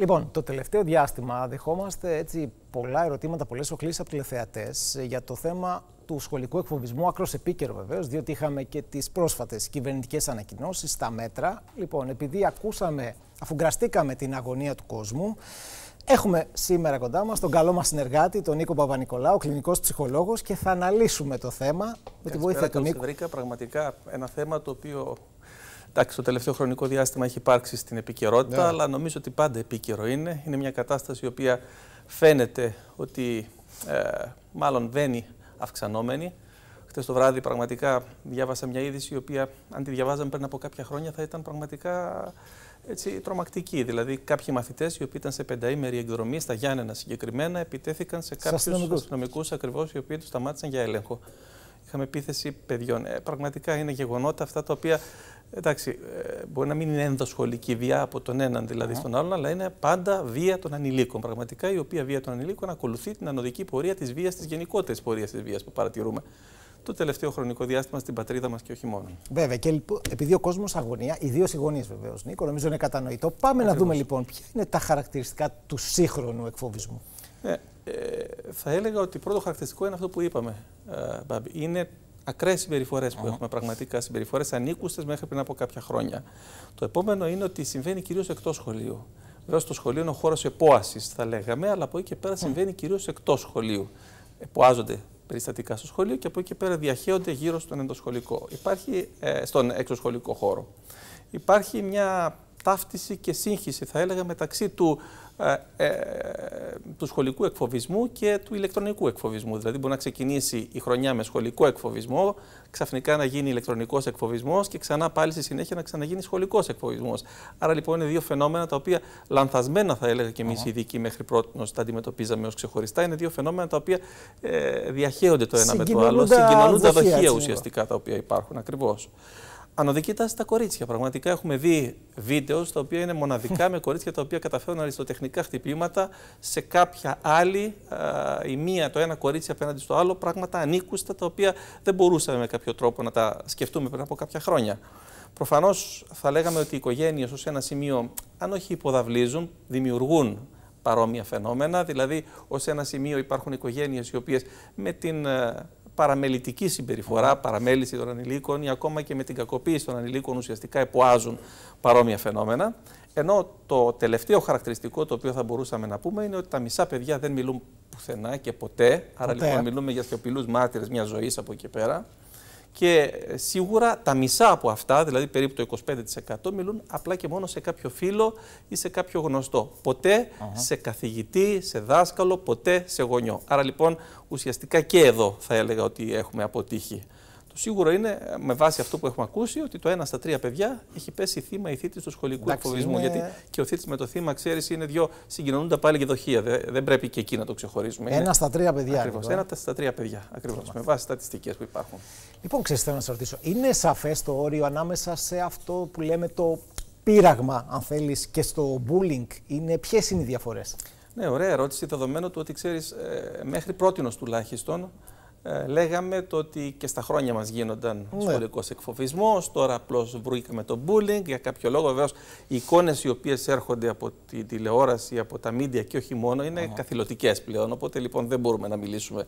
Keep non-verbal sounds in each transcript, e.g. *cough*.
Λοιπόν, το τελευταίο διάστημα δεχόμαστε έτσι πολλά ερωτήματα, πολλές οκλήσει από τηλεθεατές ε, για το θέμα του σχολικού εκφοβισμού, άκρος επίκαιρο βεβαίως, διότι είχαμε και τις πρόσφατες κυβερνητικές ανακοινώσεις, τα μέτρα. Λοιπόν, επειδή ακούσαμε, αφουγκραστήκαμε την αγωνία του κόσμου, Έχουμε σήμερα κοντά μας τον καλό μας συνεργάτη, τον Νίκο Παπα-Νικολάου, κλινικός ψυχολόγος, και θα αναλύσουμε το θέμα με τη βοήθεια του Νίκο. Βρήκα πραγματικά ένα θέμα το οποίο Εντάξει, το τελευταίο χρονικό διάστημα έχει υπάρξει στην επικαιρότητα, ναι. αλλά νομίζω ότι πάντα επίκαιρο είναι. Είναι μια κατάσταση η οποία φαίνεται ότι ε, μάλλον βαίνει αυξανόμενη. Χθε το βράδυ πραγματικά διάβασα μια είδηση η οποία, αν τη διαβάζαμε πριν από κάποια χρόνια, θα ήταν πραγματικά έτσι, τρομακτική. Δηλαδή, κάποιοι μαθητές οι οποίοι ήταν σε πενταήμερη εκδρομή στα Γιάννενα συγκεκριμένα επιτέθηκαν σε κάποιους αστυνομικούς ακριβώς οι οποίοι τους σταμάτησαν για έλεγχο είχαμε επίθεση παιδιών. Ε, πραγματικά είναι γεγονότα αυτά τα οποία εντάξει, ε, μπορεί να μην είναι ενδοσχολική βία από τον έναν δηλαδή ναι. στον άλλον, αλλά είναι πάντα βία των ανηλίκων. Πραγματικά η οποία βία των ανηλίκων ακολουθεί την ανωδική πορεία της βίας, της γενικότερης πορείας της βίας που παρατηρούμε το τελευταίο χρονικό διάστημα στην πατρίδα μας και όχι μόνο. Βέβαια, και λοιπόν, επειδή ο κόσμος αγωνία, ιδίως οι γονείς βεβαίως, Νίκο, νομίζω είναι κατανοητό. Πάμε να δούμε λοιπόν ποια είναι τα χαρακτηριστικά του σύγχρονου εκφοβισμού. Ε, ε, θα έλεγα ότι πρώτο χαρακτηριστικό είναι αυτό που είπαμε, ε, Μπάμπη. Είναι ακραίες συμπεριφορές που έχουμε, πραγματικά συμπεριφορές ανήκουστες μέχρι πριν από κάποια χρόνια. Το επόμενο είναι ότι συμβαίνει κυρίως εκτός σχολείου. Βέβαια, στο σχολείο είναι ο χώρος επόαση, θα λέγαμε, αλλά από εκεί και πέρα συμβαίνει κυρίως εκτός σχολείου. Εποάζονται περιστατικά στο σχολείο και από εκεί και πέρα διαχέονται γύρω στον εντοσχολικό. Υπάρχει, ε, στον εξωσχολικό χώρο. Υπάρχει μια ταύτιση και σύγχυση, θα έλεγα, μεταξύ του, ε, ε, του σχολικού εκφοβισμού και του ηλεκτρονικού εκφοβισμού. Δηλαδή, μπορεί να ξεκινήσει η χρονιά με σχολικό εκφοβισμό, ξαφνικά να γίνει ηλεκτρονικός εκφοβισμός και ξανά πάλι στη συνέχεια να ξαναγίνει σχολικός εκφοβισμός. Άρα, λοιπόν, είναι δύο φαινόμενα τα οποία λανθασμένα, θα έλεγα και εμείς οι ειδικοί μέχρι πρώτη τα αντιμετωπίζαμε ως ξεχωριστά. Είναι δύο φαινόμενα τα οποία ε, διαχέονται το ένα με το άλλο, τα δοχεία ουσιαστικά τα οποία υπάρχουν ακριβώς. Ανωδικήτα στα κορίτσια. Πραγματικά έχουμε δει βίντεος στα οποία είναι μοναδικά με κορίτσια τα οποία καταφέρουν αριστοτεχνικά χτυπήματα σε κάποια άλλη, η μία, το ένα κορίτσι απέναντι στο άλλο, πράγματα ανήκουστα τα οποία δεν μπορούσαμε με κάποιο τρόπο να τα σκεφτούμε πριν από κάποια χρόνια. Προφανώς θα λέγαμε ότι οι οικογένειες ως ένα σημείο, αν όχι υποδαβλίζουν, δημιουργούν παρόμοια φαινόμενα. Δηλαδή, ως ένα σημείο υπάρχουν οικογένειες οι οποίες με την ε, παραμελητική συμπεριφορά, παραμέληση των ανηλίκων ή ακόμα και με την κακοποίηση των ανηλίκων ουσιαστικά εποάζουν παρόμοια φαινόμενα. Ενώ το τελευταίο χαρακτηριστικό το οποίο θα μπορούσαμε να πούμε είναι ότι τα μισά παιδιά δεν μιλούν πουθενά και ποτέ. Άρα λοιπόν μιλούμε για σιωπηλούς μάρτυρες μιας ζωής από εκεί πέρα. Και ε, σίγουρα τα μισά από αυτά, δηλαδή περίπου το 25%, μιλούν απλά και μόνο σε κάποιο φίλο ή σε κάποιο γνωστό. Ποτέ σε καθηγητή, σε δάσκαλο, ποτέ σε γονιό. Άρα λοιπόν ουσιαστικά και εδώ θα έλεγα ότι έχουμε αποτύχει. Το σίγουρο είναι, ε, με βάση αυτό που έχουμε ακούσει, ότι το ένα στα τρία παιδιά έχει πέσει θύμα ή θήτης του σχολικού Εντάξει, εκφοβισμού. Γιατί και ο θήτης με το θύμα, ξέρεις, είναι δύο συγκοινωνούντα πάλι και δοχεία. Δεν πρέπει και εκεί να το ξεχωρίζουμε. Ένα στα τρία παιδιά. Ακριβώς. Λοιπόν. Ένα στα τρία παιδιά. Ακριβώς. Με βάση στατιστικές που υπάρχουν. Λοιπόν, ξέρεις, θέλω να σα ρωτήσω, είναι σαφές το όριο ανάμεσα σε αυτό που λέμε το πείραγμα, αν θέλεις, και στο bullying. Είναι, ποιες είναι οι διαφορές. Ναι, ωραία ερώτηση, δεδομένου του ότι ξέρεις, ε, μέχρι ω τουλάχιστον, ε, λέγαμε το ότι και στα χρόνια μας γίνονταν ναι. σχολικός εκφοβισμός, τώρα απλώς βρήκαμε το bullying, για κάποιο λόγο βεβαίως οι εικόνες οι οποίες έρχονται από τη τηλεόραση, από τα μίντια και όχι μόνο είναι uh πλέον, οπότε λοιπόν δεν μπορούμε να μιλήσουμε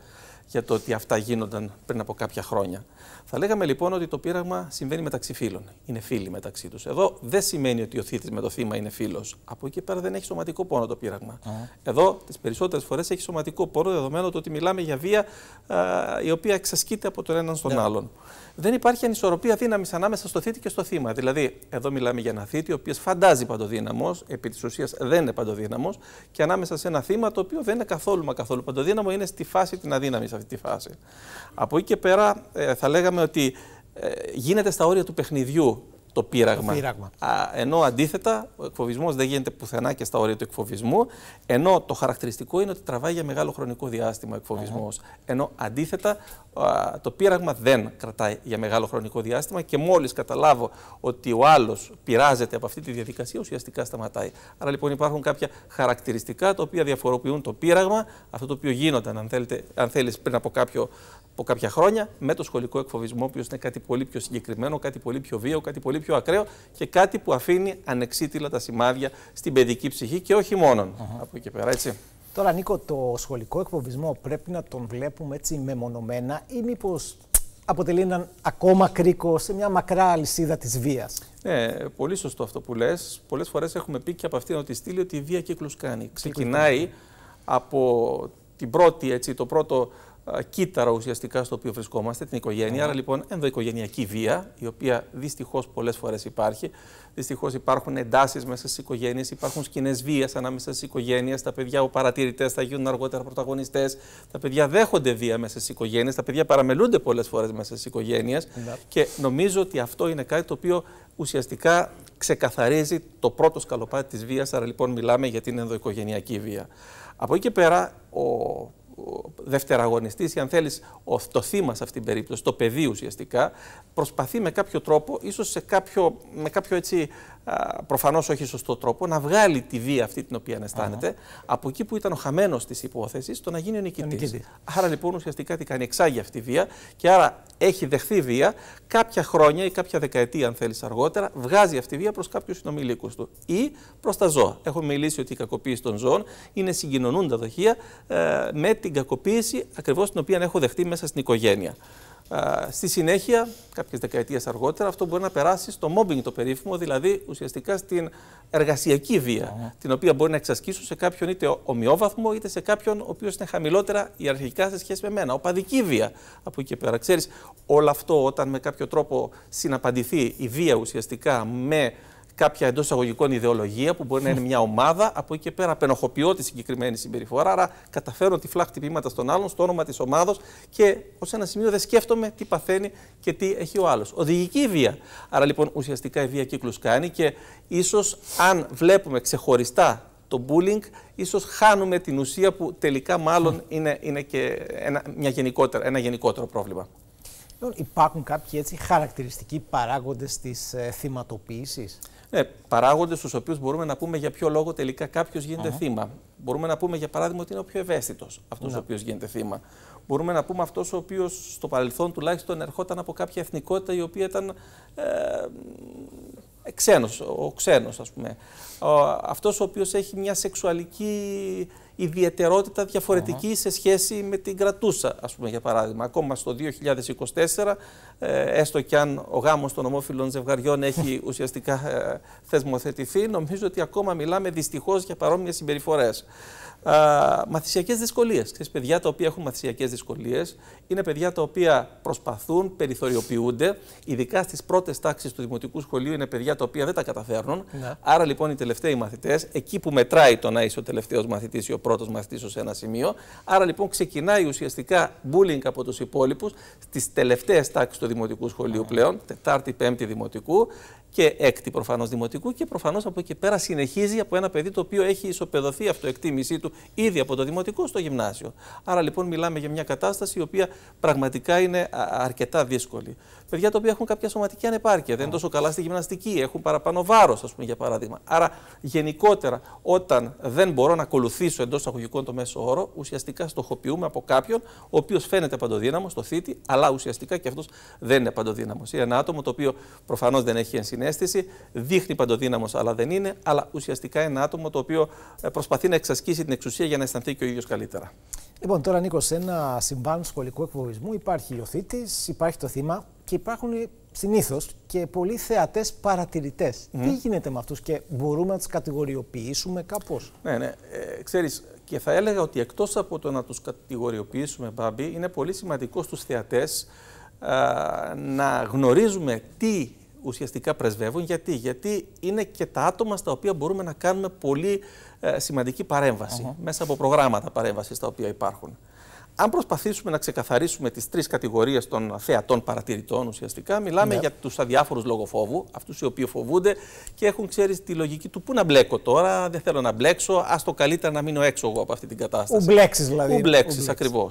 για το ότι αυτά γίνονταν πριν από κάποια χρόνια. Θα λέγαμε λοιπόν ότι το πείραγμα συμβαίνει μεταξύ φίλων. Είναι φίλοι μεταξύ τους. Εδώ δεν σημαίνει ότι ο θήτης με το θύμα είναι φίλος. Από εκεί πέρα δεν έχει σωματικό πόνο το πείραγμα. Εδώ τις περισσότερες φορές έχει σωματικό πόνο, δεδομένου ότι μιλάμε για βία η οποία εξασκείται από τον έναν στον ναι. άλλον δεν υπάρχει ανισορροπία δύναμης ανάμεσα στο θήτη και στο θύμα. Δηλαδή, εδώ μιλάμε για ένα θήτη, ο οποίος φαντάζει παντοδύναμος, επί της ουσίας δεν είναι παντοδύναμος, και ανάμεσα σε ένα θύμα το οποίο δεν είναι καθόλου μα καθόλου παντοδύναμο, είναι στη φάση την αδύναμη σε αυτή τη φάση. Από εκεί και πέρα, ε, θα λέγαμε ότι ε, γίνεται στα όρια του παιχνιδιού το πείραγμα. Α, ενώ αντίθετα ο εκφοβισμός δεν γίνεται πουθενά και στα όρια του εκφοβισμού, ενώ το χαρακτηριστικό είναι ότι τραβάει για μεγάλο χρονικό διάστημα ο εκφοβισμός. Ενώ αντίθετα το πείραγμα δεν κρατάει για μεγάλο χρονικό διάστημα και μόλις καταλάβω ότι ο άλλος πειράζεται από αυτή τη διαδικασία, ουσιαστικά σταματάει. Άρα λοιπόν υπάρχουν κάποια χαρακτηριστικά τα οποία διαφοροποιούν το πείραγμα, αυτό το οποίο γίνονταν, αν, αν θέλεις, πριν από κάποιο από κάποια χρόνια με το σχολικό εκφοβισμό, ο είναι κάτι πολύ πιο συγκεκριμένο, κάτι πολύ πιο βίαιο, κάτι πολύ πιο ακραίο και κάτι που αφήνει ανεξίτηλα τα σημάδια στην παιδική ψυχή και όχι μόνον. Από εκεί πέρα, έτσι. Τώρα, Νίκο, το σχολικό εκφοβισμό πρέπει να τον βλέπουμε έτσι μεμονωμένα ή μήπως αποτελεί έναν ακόμα κρίκο σε μια μακρά αλυσίδα της βίας. Ναι, πολύ σωστό αυτό που λες. Πολλές φορές έχουμε πει και από αυτήν ότι στήλει ότι η βία κύκλους κάνει. Ξεκινάει ναι. από την πρώτη, έτσι, το πρώτο κύτταρα ουσιαστικά στο οποίο βρισκόμαστε, την οικογένεια. Mm. Άρα λοιπόν ενδοοικογενειακή βία, η οποία δυστυχώς πολλές φορές υπάρχει. Δυστυχώς υπάρχουν εντάσεις μέσα στις οικογένειες, υπάρχουν σκηνές βίας ανάμεσα στις οικογένειες. Τα παιδιά, ο παρατηρητές θα γίνουν αργότερα πρωταγωνιστές. Τα παιδιά δέχονται βία μέσα στις οικογένειες. Τα παιδιά παραμελούνται πολλές φορές μέσα στις οικογένειες. Ναι. Και νομίζω ότι αυτό είναι κάτι το οποίο ουσιαστικά ξεκαθαρίζει το πρώτο σκαλοπάτι της βίας. Άρα λοιπόν μιλάμε για την ενδοοικογενειακή βία. Από εκεί και πέρα, Δευτεραγωνιστής, ή αν θέλεις το θύμα σε αυτήν την περίπτωση, το παιδί ουσιαστικά, προσπαθεί με κάποιο τρόπο, ίσως σε κάποιο, με κάποιο έτσι προφανώς όχι σωστό τρόπο, να βγάλει τη βία αυτή την οποία αισθάνεται uh -huh. από εκεί που ήταν ο χαμένος της υπόθεσης το να γίνει ο νικητής. Άρα λοιπόν ουσιαστικά τι κάνει, εξάγει αυτή τη βία και άρα έχει δεχθεί βία, κάποια χρόνια ή κάποια δεκαετία αν θέλεις αργότερα, βγάζει αυτή η καποια δεκαετια αν θέλει αργοτερα βγαζει αυτη τη βια προς κάποιους συνομιλίκους του ή προς τα ζώα. Έχω μιλήσει ότι η κακοποίηση των ζώων είναι τα δοχεία ε, με την κακοποίηση ακριβώς την οποία έχω δεχτεί μέσα στην οικογένεια. Στη συνέχεια, κάποιες δεκαετίες αργότερα, αυτό μπορεί να περάσει στο mobbing το περίφημο, δηλαδή ουσιαστικά στην εργασιακή βία, την οποία μπορεί να εξασκήσουν σε κάποιον είτε ομοιόβαθμο είτε σε κάποιον ο οποίος είναι χαμηλότερα ιεραρχικά σε σχέση με μένα. Οπαδική βία από εκεί και πέρα. Ξέρεις, όλο αυτό όταν με κάποιο τρόπο συναπαντηθεί η βία ουσιαστικά με κάποια εντός αγωγικών ιδεολογία που μπορεί να είναι μια ομάδα. Από εκεί και πέρα απενοχοποιώ τη συγκεκριμένη συμπεριφορά. Άρα καταφέρω τυφλά χτυπήματα στον άλλον, στο όνομα της ομάδος και ως ένα σημείο δεν σκέφτομαι τι παθαίνει και τι έχει ο άλλος. Οδηγική βία. Άρα λοιπόν ουσιαστικά η βία κύκλους κάνει και ίσως αν βλέπουμε ξεχωριστά το bullying, ίσως χάνουμε την ουσία που τελικά μάλλον είναι, είναι και ένα, μια γενικότερα, ένα γενικότερο πρόβλημα. Λοιπόν, υπάρχουν κάποιοι έτσι χαρακτηριστικοί παράγοντες της ε, θυματοποίησης. Ναι, παράγοντες του οποίους μπορούμε να πούμε για ποιο λόγο τελικά κάποιος γίνεται uh θύμα. Μπορούμε να πούμε για παράδειγμα ότι είναι ο πιο ευαίσθητος αυτός ναι. ο οποίος γίνεται θύμα. Μπορούμε να πούμε αυτός ο οποίος στο παρελθόν τουλάχιστον ερχόταν από κάποια εθνικότητα η οποία ήταν ε, ξένος, ο ξένος ας πούμε. Αυτός ο οποίος έχει μια σεξουαλική ιδιαιτερότητα σε σχέση με την κρατούσα, ας πούμε για παράδειγμα. Ακόμα στο 2024, ε, έστω κι αν ο γάμος των ομόφυλων ζευγαριών έχει *laughs* ουσιαστικά ε, θεσμοθετηθεί, νομίζω ότι ακόμα μιλάμε δυστυχώς για παρόμοιες συμπεριφορές. Μαθησιακέ μαθησιακές δυσκολίες. Ξέρεις, παιδιά τα οποία έχουν μαθησιακές δυσκολίες είναι παιδιά τα οποία προσπαθούν, περιθωριοποιούνται, ειδικά στις πρώτες τάξεις του δημοτικού σχολείου είναι παιδιά τα οποία δεν τα καταφέρνουν. Ναι. Άρα λοιπόν οι τελευταίοι μαθητές, εκεί που μετράει το να είσαι ο τελευταίος μαθητής ή ο πρώτος, πρώτο μαθητής ως ένα σημείο. Άρα λοιπόν ξεκινάει ουσιαστικά bullying από τους υπόλοιπους στις τελευταίες τάξεις του δημοτικού σχολείου ναι. πλέον, Τετάρτη, Πέμπτη Δημοτικού και έκτη προφανώς δημοτικού και προφανώς από εκεί πέρα συνεχίζει από ένα παιδί το οποίο έχει ισοπεδωθεί αυτοεκτίμησή του ήδη από το δημοτικό στο γυμνάσιο. Άρα λοιπόν μιλάμε για μια κατάσταση η οποία πραγματικά είναι αρκετά δύσκολη παιδιά τα οποία έχουν κάποια σωματική ανεπάρκεια, δεν είναι τόσο καλά στη γυμναστική, έχουν παραπάνω βάρος, ας πούμε, για παράδειγμα. Άρα, γενικότερα, όταν δεν μπορώ να ακολουθήσω εντός αγωγικών το μέσο όρο, ουσιαστικά στοχοποιούμε από κάποιον ο οποίος φαίνεται παντοδύναμος το θήτη, αλλά ουσιαστικά και αυτός δεν είναι παντοδύναμος. Είναι ένα άτομο το οποίο προφανώς δεν έχει ενσυναίσθηση, δείχνει παντοδύναμος, αλλά δεν είναι, αλλά ουσιαστικά ένα άτομο το οποίο ε, προσπαθεί να εξασκήσει την εξουσία για να αισθανθεί και ο ίδιος καλύτερα. Λοιπόν, τώρα Νίκος, σε ένα συμβάν σχολικού εκφοβισμού υπάρχει ο θήτη, υπάρχει το θύμα, και υπάρχουν συνήθως και πολλοί θεατές παρατηρητές. Τι γίνεται με αυτούς και μπορούμε να τους κατηγοριοποιήσουμε κάπως. Ναι, ναι. Ε, ξέρεις, και θα έλεγα ότι εκτός από το να τους κατηγοριοποιήσουμε, Μπάμπη, είναι πολύ σημαντικό στους θεατές να γνωρίζουμε τι ουσιαστικά πρεσβεύουν. Γιατί, Γιατί είναι και τα άτομα στα οποία μπορούμε να κάνουμε πολύ ε, σημαντική παρέμβαση, μέσα από προγράμματα παρέμβασης τα οποία υπάρχουν. Αν προσπαθήσουμε να ξεκαθαρίσουμε τις τρεις κατηγορίες των θεατών παρατηρητών, ουσιαστικά μιλάμε ναι. για τους αδιάφορους λογοφόβου, αυτούς οι οποίοι φοβούνται και έχουν, ξέρεις, τη λογική του πού να μπλέκω τώρα, δεν θέλω να μπλέξω, ας το καλύτερα να μείνω έξω εγώ από αυτή την κατάσταση. Ουμπλέξει δηλαδή. Ουμπλέξει, ακριβώ.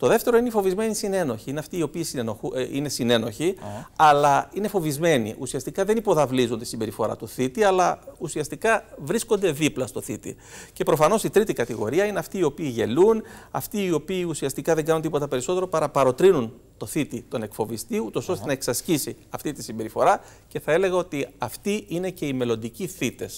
Το δεύτερο είναι οι φοβισμένοι συνένοχοι. Είναι αυτοί οι οποίοι ε, είναι συνένοχοι, αλλά είναι φοβισμένοι. Ουσιαστικά δεν υποδαβλίζουν τη συμπεριφορά του θήτη, αλλά ουσιαστικά βρίσκονται δίπλα στο θήτη. Και προφανώς η τρίτη κατηγορία είναι αυτοί οι οποίοι γελούν, αυτοί οι οποίοι ουσιαστικά δεν κάνουν τίποτα περισσότερο παρά παροτρύνουν το θήτη, τον εκφοβιστή, ούτως ώστε να εξασκήσει αυτή τη συμπεριφορά και θα έλεγα ότι αυτοί είναι και οι μελλοντικοί θήτες.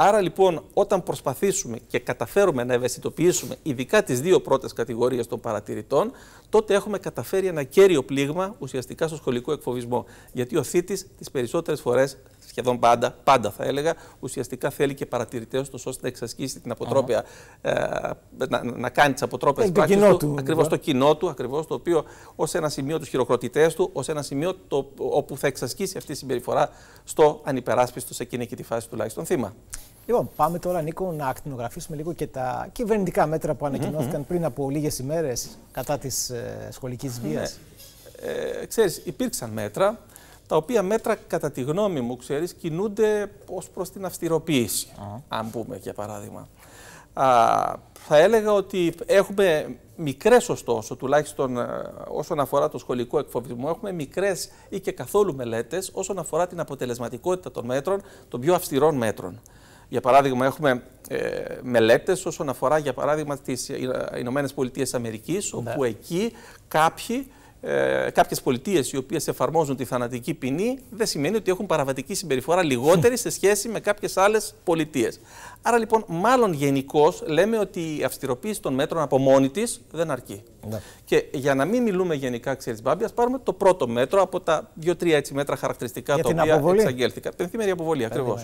Άρα λοιπόν, όταν προσπαθήσουμε και καταφέρουμε να ευαισθητοποιήσουμε ειδικά τις δύο πρώτες κατηγορίες των παρατηρητών, τότε έχουμε καταφέρει ένα κέριο πλήγμα ουσιαστικά στο σχολικό εκφοβισμό. Γιατί ο θήτης τις περισσότερες φορές, σχεδόν πάντα, πάντα θα έλεγα, ουσιαστικά θέλει και παρατηρητέ του ώστε να εξασκήσει την αποτρόπια, ε, να, να κάνει τις αποτρόπες πράξει του. του ακριβώς το κοινό του, ακριβώς το οποίο ως ένα σημείο τους χειροκροτητές του, ως ένα σημείο το, όπου θα εξασκήσει αυτή η συμπεριφορά στο ανυπεράσπιστο σε εκείνη και τη φάση τουλάχιστον θύμα. Λοιπόν, πάμε τώρα, Νίκο, να ακτινογραφήσουμε λίγο και τα κυβερνητικά μέτρα που ανακοινώθηκαν πριν από λίγες ημέρες κατά της ε, σχολικής ναι. βίας. Ε, ξέρεις, υπήρξαν μέτρα, τα οποία μέτρα, κατά τη γνώμη μου, ξέρεις, κινούνται ως προς την αυστηροποίηση, uh αν πούμε, για παράδειγμα. Α, θα έλεγα ότι έχουμε μικρές ωστόσο, τουλάχιστον ε, όσον αφορά το σχολικό εκφοβισμό, έχουμε μικρές ή και καθόλου μελέτες όσον αφορά την αποτελεσματικότητα των μέτρων, των πιο αυστηρών μέτρων. Για παράδειγμα, έχουμε ε, μελέτες όσον αφορά για παράδειγμα τις Ηνωμένες Πολιτείες Αμερικής, ναι. όπου εκεί κάποιοι ε, κάποιες πολιτείες οι οποίες εφαρμόζουν τη θανατική ποινή, δεν σημαίνει ότι έχουν παραβατική συμπεριφορά λιγότερη σε σχέση με κάποιες άλλες πολιτείες. Άρα λοιπόν, μάλλον γενικώ λέμε ότι η αυστηροποίηση των μέτρων από μόνη της δεν αρκεί. Ναι. Και για να μην μιλούμε γενικά, ξέρει Μπάμπης, ας πάρουμε το πρώτο μέτρο από τα δύο-τρία μέτρα χαρακτηριστικά για τα οποία αποβολή. εξαγγέλθηκαν. Πενθήμερη αποβολή, ακριβώ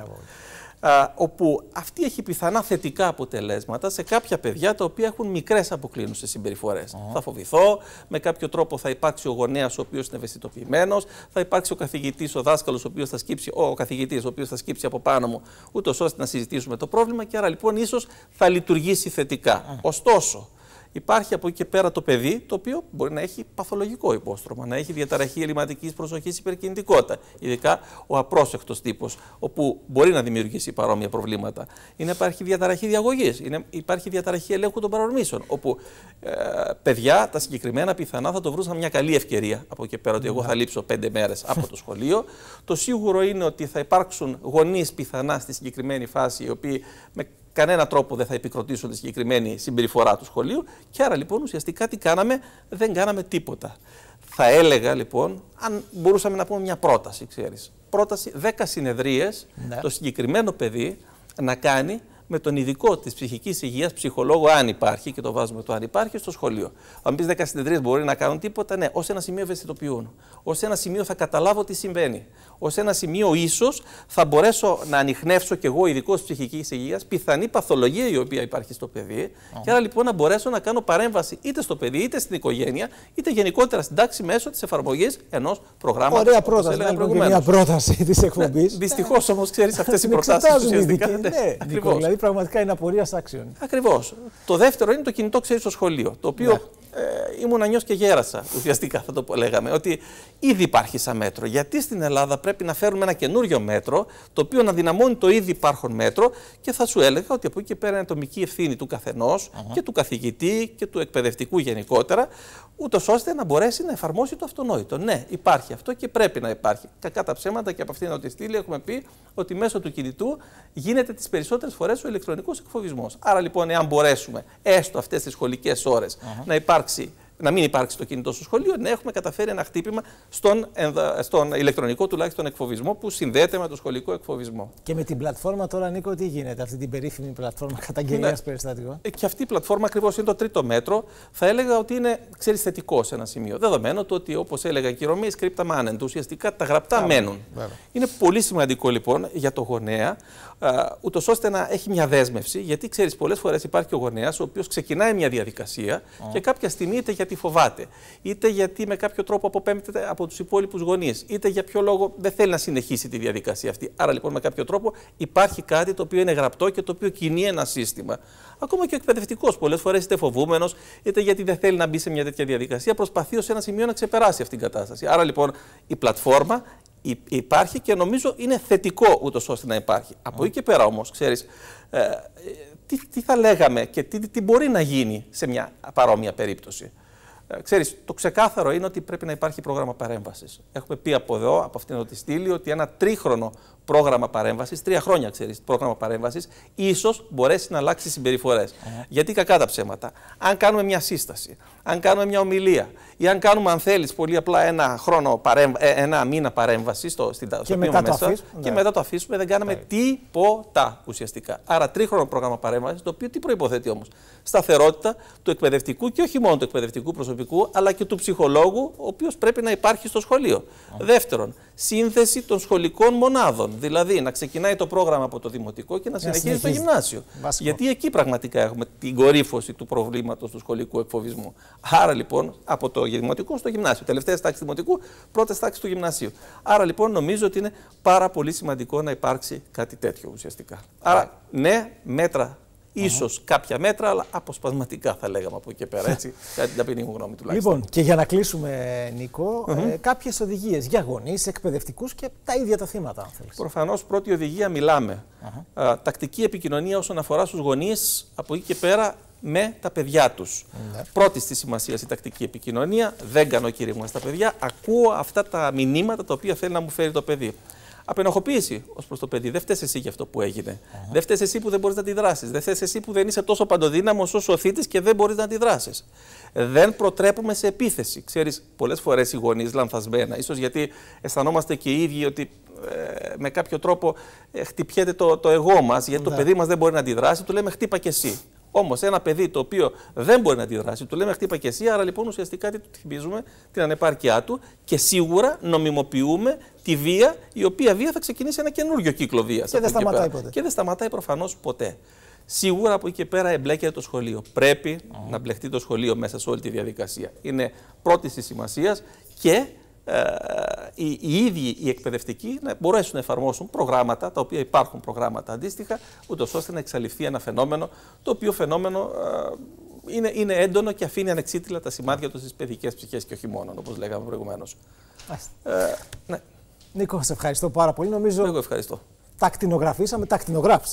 όπου αυτή έχει πιθανά θετικά αποτελέσματα σε κάποια παιδιά τα οποία έχουν μικρές αποκλίνουσες συμπεριφορές. Θα φοβηθώ, με κάποιο τρόπο θα υπάρξει ο γονέας ο οποίος είναι ευαισθητοποιημένος, θα υπάρξει ο καθηγητής, ο δάσκαλος ο οποίος θα σκύψει, ο, καθηγητής ο οποίος θα σκύψει από πάνω μου, ούτως ώστε να συζητήσουμε το πρόβλημα και άρα λοιπόν ίσως θα λειτουργήσει θετικά. Ωστόσο, υπάρχει από εκεί και πέρα το παιδί, το οποίο μπορεί να έχει παθολογικό υπόστρωμα, να έχει διαταραχή ελληματικής προσοχής υπερκινητικότητα. Ειδικά ο απρόσεκτος τύπος, όπου μπορεί να δημιουργήσει παρόμοια προβλήματα. Είναι, υπάρχει διαταραχή διαγωγής, υπάρχει διαταραχή ελέγχου των παρορμήσεων, όπου ε, παιδιά τα συγκεκριμένα πιθανά θα το βρούσαν μια καλή ευκαιρία από εκεί πέρα, ότι εγώ θα ναι. λείψω πέντε μέρες από το σχολείο. Το σίγουρο είναι ότι θα υπάρξουν γονείς πιθανά στη συγκεκριμένη φάση, οι οποίοι με κανένα τρόπο δεν θα επικροτήσουν τη συγκεκριμένη συμπεριφορά του σχολείου. Και άρα λοιπόν ουσιαστικά τι κάναμε, δεν κάναμε τίποτα. Θα έλεγα λοιπόν, αν μπορούσαμε να πούμε μια πρόταση, ξέρεις. Πρόταση 10 συνεδρίες ναι. το συγκεκριμένο παιδί να κάνει με τον ειδικό της ψυχικής υγείας, ψυχολόγο, αν υπάρχει, και το βάζουμε το αν υπάρχει, στο σχολείο. Αν πεις 10 συνεδρίε μπορεί να κάνουν τίποτα, ναι, ως ένα σημείο ευαισθητοποιούν. Ως ένα σημείο θα καταλάβω τι συμβαίνει. Ως ένα σημείο ίσως θα μπορέσω να ανοιχνεύσω κι εγώ ειδικός ψυχικής υγείας, πιθανή παθολογία η οποία υπάρχει στο παιδί, και άρα λοιπόν να μπορέσω να κάνω παρέμβαση είτε στο παιδί, είτε στην οικογένεια, είτε γενικότερα στην τάξη μέσω της εφαρμογής ενός προγράμματος. Ωραία πρόταση. Ναι, μια πρόταση της εκπομπής. Ναι, Δυστυχώς όμως ξέρεις *laughs* αυτές οι προτάσει. Ναι, ναι πραγματικά είναι απορίας άξιων. Ακριβώς. Το δεύτερο είναι το κινητό, ξέρεις, στο σχολείο. Το οποίο ναι. ε, ήμουν ανιός και γέρασα *laughs* ουσιαστικά, θα το λέγαμε. Ότι ήδη υπάρχει σαν μέτρο. Γιατί στην Ελλάδα πρέπει να φέρουμε ένα καινούριο μέτρο, το οποίο να δυναμώνει το ήδη υπάρχον μέτρο και θα σου έλεγα ότι από εκεί και πέρα είναι ατομική ευθύνη του καθενός και του καθηγητή και του εκπαιδευτικού γενικότερα, ούτως ώστε να μπορέσει να εφαρμόσει το αυτονόητο. Ναι, υπάρχει αυτό και πρέπει να υπάρχει. Κακά τα ψέματα και από αυτήν την έχουμε πει ότι μέσω του κινητού γίνεται τις περισσότερες φορές ο ηλεκτρονικός εκφοβισμός. Άρα λοιπόν, εάν μπορέσουμε έστω αυτές τις σχολικές ώρες να υπάρξει να μην υπάρξει το κινητό στο σχολείο, να έχουμε καταφέρει ένα χτύπημα στον, στον ηλεκτρονικό τουλάχιστον εκφοβισμό που συνδέεται με το σχολικό εκφοβισμό. Και με την πλατφόρμα τώρα, Νίκο, τι γίνεται, αυτή την περίφημη πλατφόρμα *laughs* καταγγελίας ναι. περιστατικών. Ε, και αυτή η πλατφόρμα ακριβώς είναι το τρίτο μέτρο. Θα έλεγα ότι είναι ξέρεις, θετικό σε ένα σημείο. Δεδομένου το ότι, όπως έλεγα, οι ρομοί σκρίπτα ουσιαστικά τα γραπτά Άρα. μένουν. Βέβαια. Είναι πολύ σημαντικό λοιπόν για το γονέα, ούτως ώστε να έχει μια δέσμευση, γιατί ξέρεις, πολλές φορές υπάρχει ο γονέας ο οποίος ξεκινάει μια διαδικασία oh. και κάποια στιγμή είτε για γιατί φοβάται, είτε γιατί με κάποιο τρόπο αποπέμπεται από τους υπόλοιπους γονείς, είτε για ποιο λόγο δεν θέλει να συνεχίσει τη διαδικασία αυτή. Άρα λοιπόν με κάποιο τρόπο υπάρχει κάτι το οποίο είναι γραπτό και το οποίο κινεί ένα σύστημα. Ακόμα και ο εκπαιδευτικός πολλές φορές είτε φοβούμενος, είτε γιατί δεν θέλει να μπει σε μια τέτοια διαδικασία, προσπαθεί ως ένα σημείο να ξεπεράσει αυτή την κατάσταση. Άρα λοιπόν η πλατφόρμα υπάρχει και νομίζω είναι θετικό ούτως ώστε να υπάρχει. Από εκεί και πέρα όμως, ξέρεις, ε, ε, τι, θα λέγαμε και τι μπορεί να γίνει σε μια παρόμοια περίπτωση. Ε, ξέρεις, το ξεκάθαρο είναι ότι πρέπει να υπάρχει πρόγραμμα παρέμβασης. Έχουμε πει από εδώ, από αυτήν εδώ τη στήλη, ότι ένα τρίχρονο πρόγραμμα παρέμβασης, τρία χρόνια ξέρεις, πρόγραμμα παρέμβασης, ίσως μπορέσει να αλλάξει συμπεριφορές. Ε. Γιατί κακά τα ψέματα. Αν κάνουμε μια σύσταση, αν κάνουμε μια ομιλία ή αν κάνουμε, αν θέλεις, πολύ απλά ένα, χρόνο παρέμβα, ε, ένα μήνα παρέμβασης στο, στην, και στο μετά το αφήσουμε, και ναι. μετά το αφήσουμε, δεν κάναμε τίποτα ουσιαστικά. Άρα τρίχρονο πρόγραμμα παρέμβασης, το οποίο τι προποθέτει όμως. Σταθερότητα του εκπαιδευτικού και όχι μόνο του εκπαιδευτικού προσωπικού αλλά και του ψυχολόγου, ο οποίος πρέπει να υπάρχει στο σχολείο. Δεύτερον, σύνθεση των σχολικών μονάδων. Δηλαδή να ξεκινάει το πρόγραμμα από το δημοτικό και να, συνεχίζει το γυμνάσιο. Γιατί εκεί πραγματικά έχουμε την κορύφωση του προβλήματος του σχολικού εκφοβισμού. Άρα λοιπόν, από το δημοτικό στο γυμνάσιο. Τελευταία τάξη δημοτικού, πρώτε τάξει του γυμνασίου. Άρα λοιπόν, νομίζω ότι είναι πάρα πολύ σημαντικό να υπάρξει κάτι τέτοιο ουσιαστικά. Άρα, ναι, μέτρα ίσως mm. κάποια μέτρα, αλλά αποσπασματικά θα λέγαμε από εκεί και πέρα. Έτσι, *laughs* κάτι την ταπεινή μου γνώμη τουλάχιστον. Λοιπόν, και για να κλείσουμε, Νίκο, mm -hmm. ε, κάποιες οδηγίες για γονείς, εκπαιδευτικούς και τα ίδια τα θύματα, αν θέλεις. Προφανώς, πρώτη οδηγία μιλάμε. Mm -hmm. τακτική επικοινωνία όσον αφορά στους γονείς από εκεί και πέρα με τα παιδιά τους. Ναι. Πρώτη τη σημασία η τακτική επικοινωνία. Δεν κάνω κήρυγμα στα παιδιά. Ακούω αυτά τα μηνύματα τα οποία θέλει να μου φέρει το παιδί απενοχοποίηση ως προς το παιδί. Δεν φταίει εσύ για αυτό που έγινε. Uh Δεν φταίει εσύ που δεν μπορείς να αντιδράσεις. Δεν φταίει εσύ που δεν είσαι τόσο παντοδύναμος όσο ο θήτης και δεν μπορείς να αντιδράσεις. Δεν προτρέπουμε σε επίθεση. Ξέρεις, πολλές φορές οι γονείς λανθασμένα, ίσως γιατί αισθανόμαστε και οι ίδιοι ότι ε, με κάποιο τρόπο ε, χτυπιέται το, το εγώ μας, γιατί το ναι. παιδί μας δεν μπορεί να αντιδράσει, του λέμε χτύπα και εσύ. Όμως ένα παιδί το οποίο δεν μπορεί να αντιδράσει, του λέμε χτύπα και εσύ, άρα λοιπόν ουσιαστικά τι του χτυπίζουμε, την ανεπάρκειά του και σίγουρα νομιμοποιούμε τη βία, η οποία βία θα ξεκινήσει ένα καινούριο κύκλο βίας. Και δεν σταματάει ποτέ. Και δεν σταματάει προφανώς ποτέ. Σίγουρα από εκεί και πέρα εμπλέκεται το σχολείο. Πρέπει να μπλεχτεί το σχολείο μέσα σε όλη τη διαδικασία. Είναι πρώτη της σημασίας και ε, οι, οι ίδιοι οι εκπαιδευτικοί να μπορέσουν να εφαρμόσουν προγράμματα, τα οποία υπάρχουν προγράμματα αντίστοιχα, ούτως ώστε να εξαλειφθεί ένα φαινόμενο, το οποίο φαινόμενο ε, είναι, είναι έντονο και αφήνει ανεξίτηλα τα σημάδια τους στις παιδικές ψυχές και όχι μόνο, όπως λέγαμε προηγουμένως. Ε, ναι. Νίκο, σε ευχαριστώ πάρα πολύ. Νομίζω. Εγώ ευχαριστώ. Τα κτηνογραφήσαμε, τα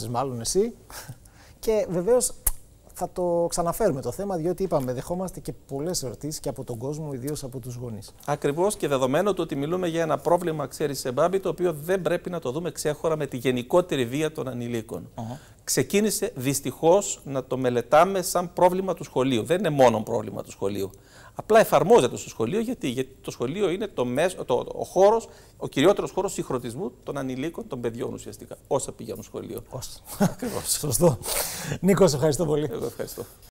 μάλλον εσύ. Και βεβαίως θα το ξαναφέρουμε το θέμα, διότι είπαμε, δεχόμαστε και πολλές ερωτήσεις και από τον κόσμο, ιδίως από τους γονείς. Ακριβώς και δεδομένο του ότι μιλούμε για ένα πρόβλημα, ξέρεις, σε μπάμπι, το οποίο δεν πρέπει να το δούμε ξέχωρα με τη γενικότερη βία των ανηλίκων ξεκίνησε δυστυχώς να το μελετάμε σαν πρόβλημα του σχολείου. Δεν είναι μόνο πρόβλημα του σχολείου. Απλά εφαρμόζεται στο σχολείο γιατί, γιατί το σχολείο είναι το μέσο, το, ο χώρος, ο κυριότερος χώρος συγχρονισμού των ανηλίκων, των παιδιών ουσιαστικά, όσα πηγαίνουν σχολείο. Όσα. *laughs* Ακριβώς. Σωστό. Νίκος, ευχαριστώ πολύ. Εγώ ευχαριστώ.